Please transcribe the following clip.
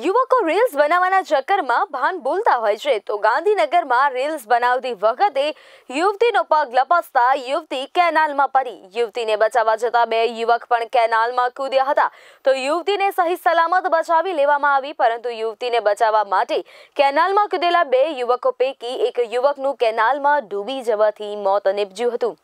યુવકો રીલ્સ બનાવવાનો જક્કરમાં ભાન બોલતા હોય છે તો ગાંધીનગરમાં રીલ્સ બનાવતી વખતે યુવતી નોપા ગલપસ્તા યુવતી કેનાલમાં પડી યુવતીને બચાવવા જતાં બે યુવક પણ કેનાલમાં કૂદેયા હતા તો યુવતીને સહીસલામત બચાવી લેવામાં આવી પરંતુ યુવતીને બચાવવા માટે કેનાલમાં કૂદેલા બે યુવકો પૈકી એક યુવકનું કેનાલમાં ડૂબી જવાથી મોત નિપજ્યું હતું